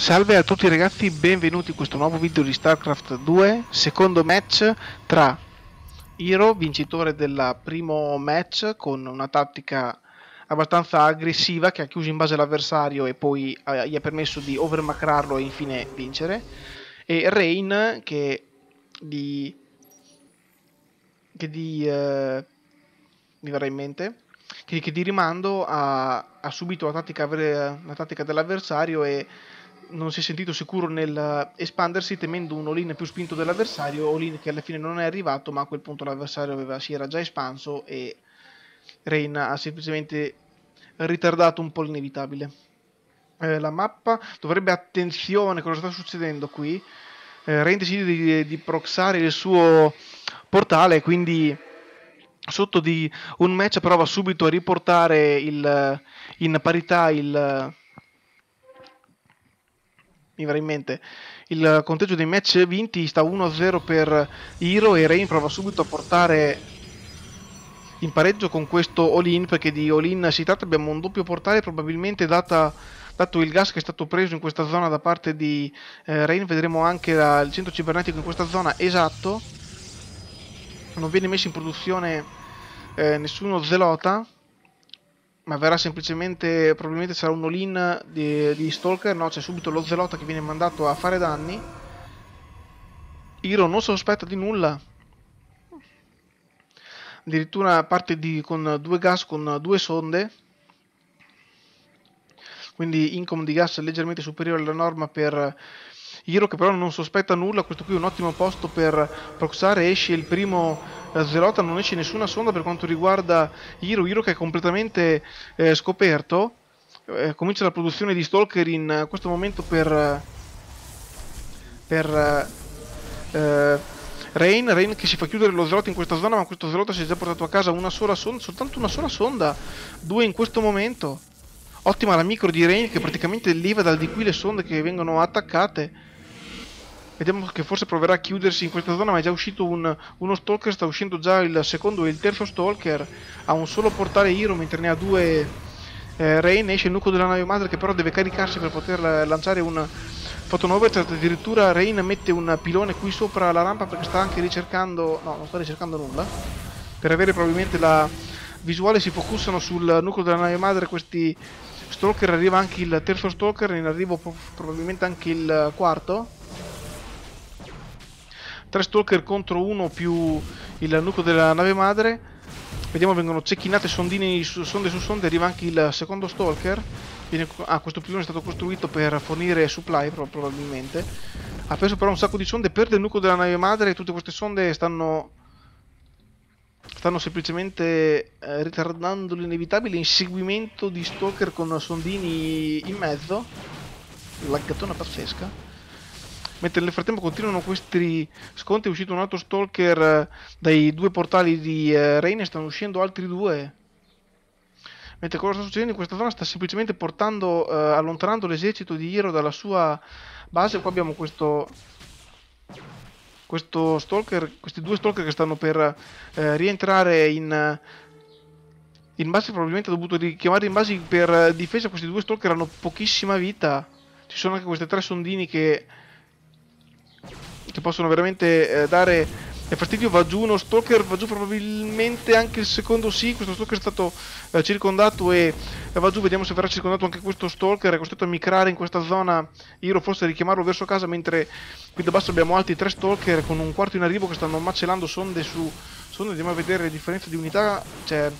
Salve a tutti ragazzi, benvenuti in questo nuovo video di StarCraft 2, secondo match tra Hiro, vincitore del primo match con una tattica abbastanza aggressiva che ha chiuso in base l'avversario e poi eh, gli ha permesso di overmacrarlo e infine vincere, e Rain che di... che di... Eh, mi verrà in mente, che, che di rimando ha, ha subito la tattica, tattica dell'avversario e non si è sentito sicuro nel eh, espandersi temendo un all-in più spinto dell'avversario, all-in che alla fine non è arrivato ma a quel punto l'avversario si era già espanso e Rain ha semplicemente ritardato un po' l'inevitabile. Eh, la mappa dovrebbe attenzione a cosa sta succedendo qui. Eh, Reina decide di, di proxare il suo portale quindi sotto di un match prova subito a riportare il, in parità il mi verrà in mente. Il conteggio dei match vinti sta 1-0 per Hiro e Rain prova subito a portare in pareggio con questo all-in, perché di all-in si tratta, abbiamo un doppio portale, probabilmente data, dato il gas che è stato preso in questa zona da parte di eh, Rain, vedremo anche la, il centro cibernetico in questa zona, esatto, non viene messo in produzione eh, nessuno zelota, ma verrà semplicemente, probabilmente sarà un all-in di, di, Stalker, no? C'è subito lo Zelota che viene mandato a fare danni. Iro non sospetta di nulla. Addirittura parte di, con due gas, con due sonde. Quindi income di gas leggermente superiore alla norma per Hiro che però non sospetta nulla, questo qui è un ottimo posto per proxare, esce il primo eh, Zelota, non esce nessuna sonda per quanto riguarda Hiro, Hiro che è completamente eh, scoperto, eh, comincia la produzione di Stalker in questo momento per, per eh, Rain, Rain che si fa chiudere lo Zelota in questa zona, ma questo Zelota si è già portato a casa una sola sonda, soltanto una sola sonda, due in questo momento. Ottima la micro di Rain che praticamente leva dal di qui le sonde che vengono attaccate. Vediamo che forse proverà a chiudersi in questa zona, ma è già uscito un, uno stalker, sta uscendo già il secondo e il terzo stalker. Ha un solo portale Hiro, mentre ne ha due eh, Rain. Esce il nucleo della nave madre che però deve caricarsi per poter eh, lanciare un Photonovet. Addirittura Rain mette un pilone qui sopra la rampa perché sta anche ricercando... No, non sta ricercando nulla. Per avere probabilmente la visuale si focussano sul nucleo della nave madre questi... Stalker arriva anche il terzo Stalker, in arrivo probabilmente anche il quarto 3 stalker contro 1 più il nucleo della nave madre vediamo vengono cecchinate sondine su sonde su sonde arriva anche il secondo stalker Viene, ah, questo pilone è stato costruito per fornire supply pro probabilmente ha preso però un sacco di sonde perde il nucleo della nave madre e tutte queste sonde stanno stanno semplicemente eh, ritardando l'inevitabile inseguimento di stalker con sondini in mezzo laggatona pazzesca mentre nel frattempo continuano questi scontri è uscito un altro stalker eh, dai due portali di eh, e stanno uscendo altri due mentre cosa sta succedendo in questa zona sta semplicemente portando eh, allontanando l'esercito di Hero dalla sua base qua abbiamo questo questo stalker questi due stalker che stanno per eh, rientrare in eh, in base probabilmente ha dovuto richiamare in base per eh, difesa questi due stalker hanno pochissima vita ci sono anche queste tre sondini che ti possono veramente eh, dare eh, fastidio. Va giù uno stalker, va giù probabilmente anche il secondo sì, questo stalker è stato eh, circondato e eh, va giù, vediamo se verrà circondato anche questo stalker, è costretto a micrare in questa zona, Iro forse richiamarlo verso casa, mentre qui da basso abbiamo altri tre stalker con un quarto in arrivo che stanno macellando sonde su sonde, andiamo a vedere le differenze di unità, cioè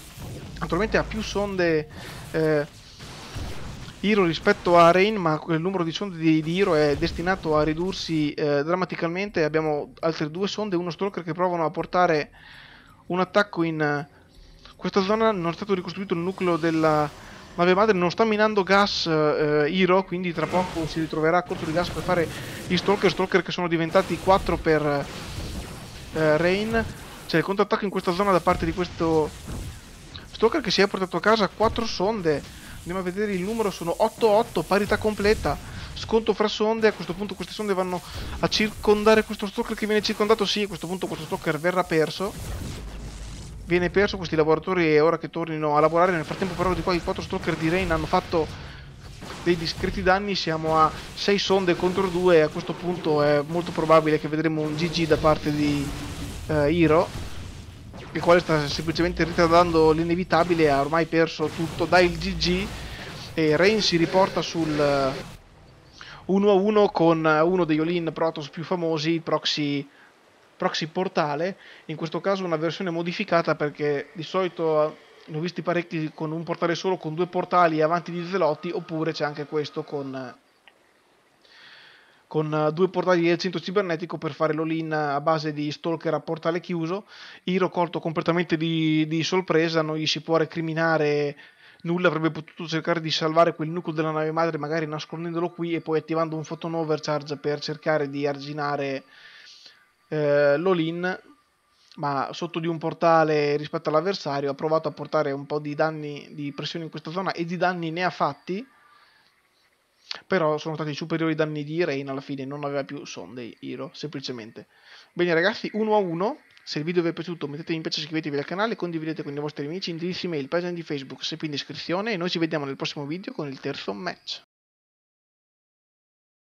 naturalmente ha più sonde... Eh, Hiro rispetto a Rain, ma il numero di sonde di, di Hiro è destinato a ridursi eh, drammaticamente. Abbiamo altre due sonde e uno Stalker che provano a portare un attacco in eh, questa zona. Non è stato ricostruito il nucleo della nave madre, non sta minando gas eh, Hiro, quindi tra poco si ritroverà a corto di gas per fare gli Stalker. Stalker che sono diventati 4 per eh, Rain. C'è il contrattacco in questa zona da parte di questo Stalker che si è portato a casa 4 sonde Andiamo a vedere il numero, sono 8-8, parità completa. Sconto fra sonde, a questo punto queste sonde vanno a circondare questo stalker che viene circondato, sì, a questo punto questo stalker verrà perso. Viene perso, questi lavoratori è ora che tornino a lavorare, nel frattempo però di qua i 4 stalker di Rain hanno fatto dei discreti danni, siamo a 6 sonde contro 2 a questo punto è molto probabile che vedremo un GG da parte di eh, Hiro il quale sta semplicemente ritardando l'inevitabile, ha ormai perso tutto, dà il GG e Reign si riporta sul 1-1 eh, con eh, uno degli all in Protoss più famosi, il proxy, proxy Portale, in questo caso una versione modificata perché di solito eh, ne ho visti parecchi con un portale solo, con due portali avanti di Zelotti, oppure c'è anche questo con con eh, due portali del centro cibernetico per fare l'all-in a base di stalker a portale chiuso. Iro colto completamente di, di sorpresa, non gli si può recriminare nulla, avrebbe potuto cercare di salvare quel nucleo della nave madre magari nascondendolo qui e poi attivando un photon overcharge per cercare di arginare eh, l'all-in ma sotto di un portale rispetto all'avversario ha provato a portare un po' di danni di pressione in questa zona e di danni ne ha fatti però sono stati superiori i danni di Rain, alla fine non aveva più sonde Hero, semplicemente. Bene ragazzi, 1 a 1. Se il video vi è piaciuto mettete mi piace, iscrivetevi al canale, condividete con i vostri amici, indirizzi mail, pagina di Facebook, se qui in descrizione e noi ci vediamo nel prossimo video con il terzo match.